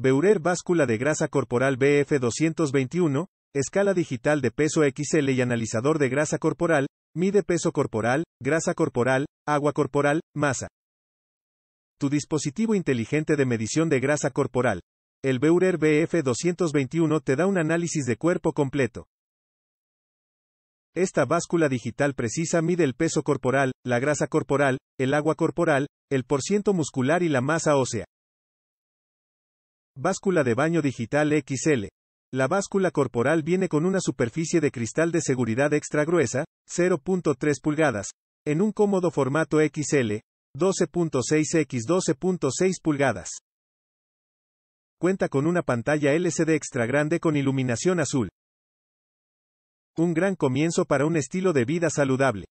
Beurer báscula de grasa corporal BF221, escala digital de peso XL y analizador de grasa corporal, mide peso corporal, grasa corporal, agua corporal, masa. Tu dispositivo inteligente de medición de grasa corporal. El Beurer BF221 te da un análisis de cuerpo completo. Esta báscula digital precisa mide el peso corporal, la grasa corporal, el agua corporal, el porciento muscular y la masa ósea. Báscula de baño digital XL. La báscula corporal viene con una superficie de cristal de seguridad extra gruesa, 0.3 pulgadas, en un cómodo formato XL, 12.6 x 12.6 pulgadas. Cuenta con una pantalla LCD extra grande con iluminación azul. Un gran comienzo para un estilo de vida saludable.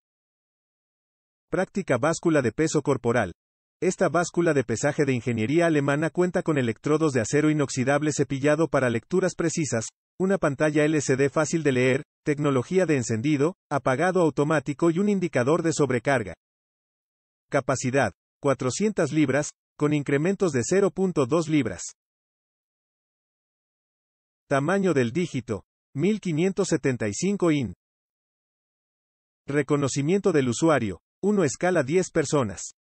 Práctica báscula de peso corporal. Esta báscula de pesaje de ingeniería alemana cuenta con electrodos de acero inoxidable cepillado para lecturas precisas, una pantalla LCD fácil de leer, tecnología de encendido, apagado automático y un indicador de sobrecarga. Capacidad, 400 libras, con incrementos de 0.2 libras. Tamaño del dígito, 1575 in. Reconocimiento del usuario, 1 escala 10 personas.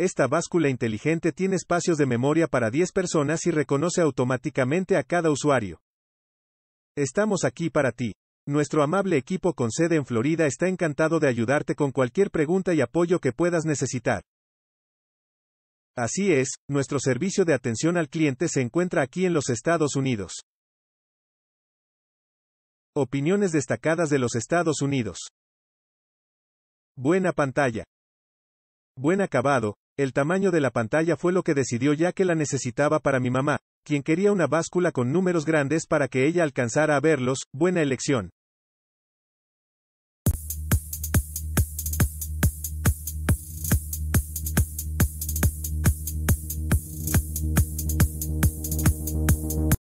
Esta báscula inteligente tiene espacios de memoria para 10 personas y reconoce automáticamente a cada usuario. Estamos aquí para ti. Nuestro amable equipo con sede en Florida está encantado de ayudarte con cualquier pregunta y apoyo que puedas necesitar. Así es, nuestro servicio de atención al cliente se encuentra aquí en los Estados Unidos. Opiniones destacadas de los Estados Unidos. Buena pantalla. Buen acabado, el tamaño de la pantalla fue lo que decidió ya que la necesitaba para mi mamá, quien quería una báscula con números grandes para que ella alcanzara a verlos, buena elección.